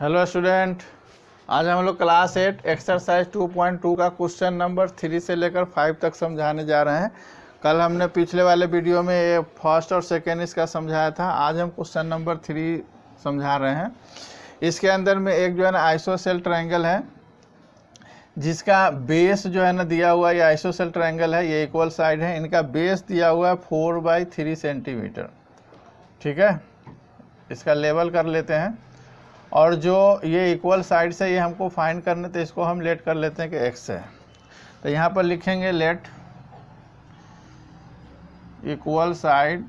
hello student आज हम लोग क्लास एट एक्सरसाइज 2.2 का क्वेश्चन नंबर थ्री से लेकर फाइव तक समझाने जा रहे हैं कल हमने पिछले वाले वीडियो में ये फर्स्ट और सेकेंड इसका समझाया था आज हम क्वेश्चन नंबर थ्री समझा रहे हैं इसके अंदर में एक जो है ना आइसोसेल ट्रायंगल है जिसका बेस जो है ना दिया हुआ ये आइसोसेल ट्राइंगल है ये इक्वल साइड है इनका बेस दिया हुआ है फोर बाई थ्री सेंटीमीटर ठीक है इसका लेवल कर लेते हैं और जो ये इक्वल साइड से ये हमको फाइंड करने तो इसको हम लेट कर लेते हैं कि एक्स है तो यहाँ पर लिखेंगे let equal side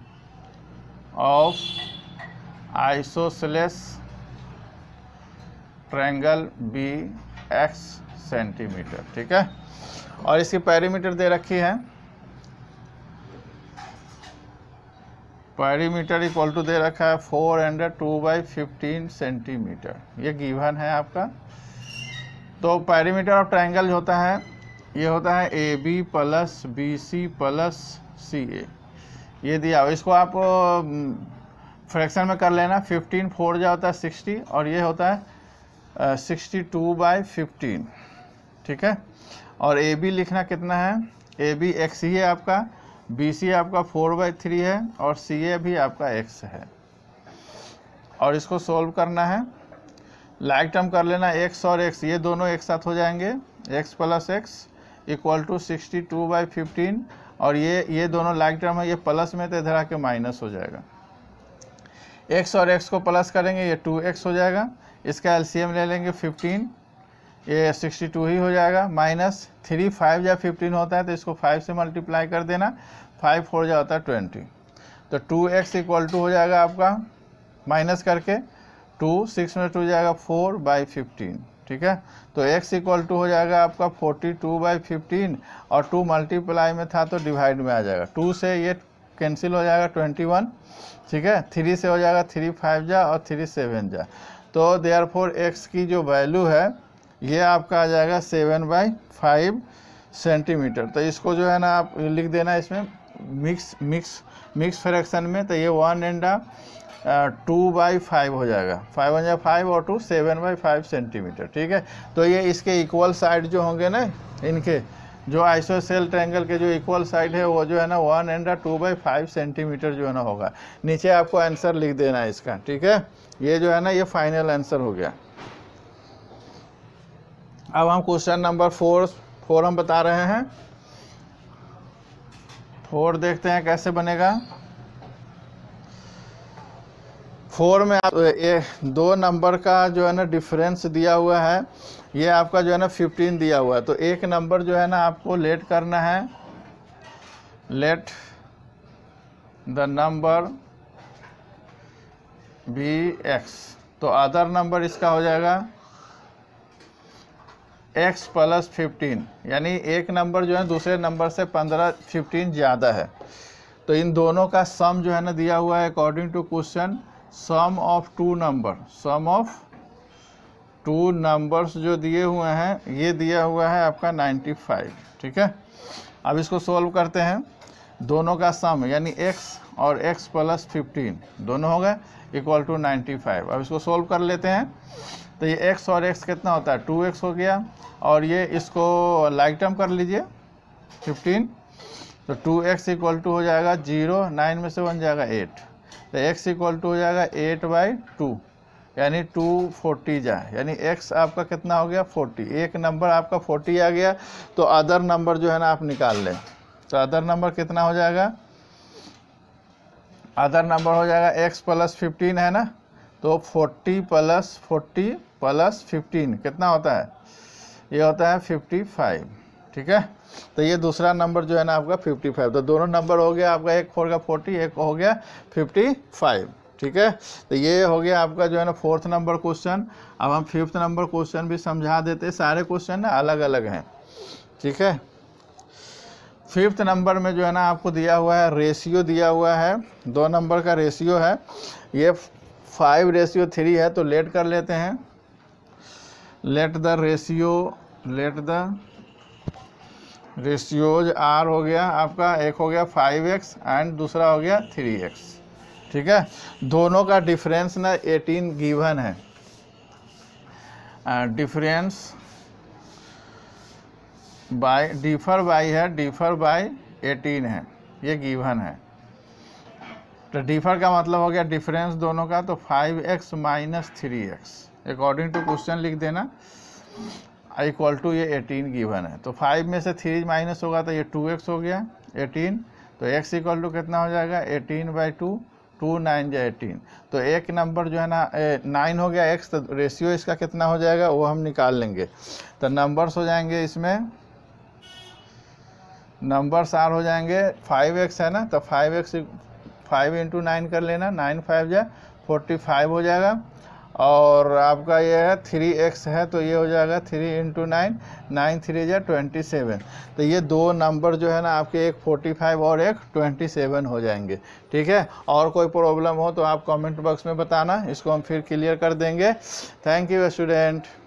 of isosceles triangle be x centimetre ठीक है और इसकी पैरीमीटर दे रखी है पैरीमीटर इक्वल टू दे रखा है four hundred two by fifteen centimetre ये गिवन है आपका तो पैरीमीटर ऑफ ट्राइंगल होता है ये होता है A B plus B C plus C A ये दिया इसको आप फ्रैक्शन में कर लेना फिफ्टीन फोर जो होता है सिक्सटी और ये होता है सिक्सटी टू बाई फिफ्टीन ठीक है और ए बी लिखना कितना है ए बी एक्स ही है आपका बी सी आपका फोर बाई थ्री है और सी ए भी आपका एक्स है और इसको सोल्व करना है लाइक टर्म कर लेना एक्स और एक्स ये दोनों एक साथ हो जाएंगे x plus x equal to sixty two by fifteen और ये ये दोनों लाइक टर्म है ये प्लस में तो इधर आके माइनस हो जाएगा एक्स और एक्स को प्लस करेंगे ये टू एक्स हो जाएगा इसका एलसीएम ले लेंगे फिफ्टीन ये 62 ही हो जाएगा माइनस थ्री फाइव या फिफ्टीन होता है तो इसको फाइव से मल्टीप्लाई कर देना फाइव फोर जा होता है ट्वेंटी तो टू एक्स इक्वल टू हो जाएगा आपका माइनस करके टू सिक्स में टू हो जाएगा फोर बाई फिफ्टीन ठीक है तो x इक्वल टू हो जाएगा आपका फोर्टी टू बाई फिफ्टीन और टू मल्टीप्लाई में था तो डिवाइड में आ जाएगा टू से ये कैंसिल हो जाएगा ट्वेंटी वन ठीक है थ्री से हो जाएगा थ्री फाइव जा और थ्री सेवन जा तो देयर फोर एक्स की जो वैल्यू है ये आपका आ जाएगा सेवन बाई फाइव सेंटीमीटर तो इसको जो है ना आप लिख देना इसमें मिक्स मिक्स मिक्स फ्रैक्शन में तो ये one and two by five हो जाएगा फाइव वन जाए फाइव और two seven by five centimetre ठीक है तो ये इसके इक्वल साइड जो होंगे ना इनके जो आइसो सेल ट्रैंगल के जो इक्वल साइड है वो जो है ना one and two by five centimetre जो है ना होगा नीचे आपको आंसर लिख देना है इसका ठीक है ये जो है ना ये फाइनल आंसर हो गया अब हम क्वेश्चन नंबर फोर फोर हम बता रहे हैं फोर देखते हैं कैसे बनेगा फोर में आप ए, दो नंबर का जो है ना डिफरेंस दिया हुआ है ये आपका जो है ना फिफ्टीन दिया हुआ है तो एक नंबर जो है ना आपको लेट करना है let the number be x तो अदर नंबर इसका हो जाएगा एक्स प्लस फिफ्टीन यानी एक नंबर जो है दूसरे नंबर से पंद्रह फिफ्टीन ज़्यादा है तो इन दोनों का सम जो है ना दिया हुआ है according to question sum of two number sum of two numbers जो दिए हुए हैं ये दिया हुआ है आपका नाइन्टी फाइव ठीक है अब इसको सोल्व करते हैं दोनों का सम यानी x और x प्लस फिफ्टीन दोनों हो गए इक्वल टू नाइन्टी फाइव अब इसको सोल्व कर लेते हैं तो ये एक्स और एक्स कितना होता है टू एक्स हो गया और ये इसको लाइक टर्म कर लीजिए फिफ्टीन तो टू एक्स इक्वल टू हो जाएगा जीरो नाइन में से बन जाएगा एट तो एक्स इक्वल टू हो जाएगा एट बाई टू यानी टू फोर्टी जाए यानी एक्स आपका कितना हो गया फोर्टी एक नंबर आपका फोर्टी आ गया तो अदर नंबर जो है ना आप निकाल लें तो अदर नंबर कितना हो जाएगा अदर नंबर हो जाएगा एक्स प्लस फिफ्टीन है ना तो forty plus forty plus fifteen कितना होता है ये होता है फिफ्टी फाइव ठीक है तो ये दूसरा नंबर जो है ना आपका फिफ्टी फाइव तो दोनों नंबर हो गया आपका एक फोर का फोर्टी एक हो गया फिफ्टी फाइव ठीक है तो ये हो गया आपका जो है ना फोर्थ नंबर क्वेश्चन अब हम फिफ्थ नंबर क्वेश्चन भी समझा देते सारे क्वेश्चन ना अलग अलग हैं ठीक है फिफ्थ नंबर में जो है ना आपको दिया हुआ है रेशियो दिया हुआ है दो नंबर का रेशियो है ये फाइव रेशियो थ्री है तो लेट कर लेते हैं let the ratio let the ratios are हो गया आपका एक हो गया फाइव एक्स एंड दूसरा हो गया थ्री एक्स ठीक है दोनों का डिफरेंस ना एटीन गिवन है डिफरेंस बाय डिफर बाई है डिफर बाय एटीन है ये गिवन है तो डिफर का मतलब हो गया डिफरेंस दोनों का तो five x minus three x according to question लिख देना इक्वल टू ये एटीन गिवन है तो फाइव में से थ्री माइनस होगा तो ये टू एक्स हो गया एटीन तो एक्स इक्वल टू कितना हो जाएगा eighteen by two two nine या एटीन तो एक नंबर जो है ना नाइन हो गया एक्स तो रेशियो इसका कितना हो जाएगा वो हम निकाल लेंगे तो नंबर्स हो जाएंगे इसमें नंबर्स आर हो जाएंगे फाइव एक्स है ना तो five x five into nine कर लेना नाइन फाइव जाए फोर्टी फाइव हो जाएगा और आपका ये है थ्री एक्स है तो ये हो जाएगा three into nine nine three जा ट्वेंटी सेवन तो ये दो नंबर जो है ना आपके एक फोर्टी फाइव और एक ट्वेंटी सेवन हो जाएंगे ठीक है और कोई प्रॉब्लम हो तो आप कमेंट बॉक्स में बताना इसको हम फिर क्लियर कर देंगे थैंक यू स्टूडेंट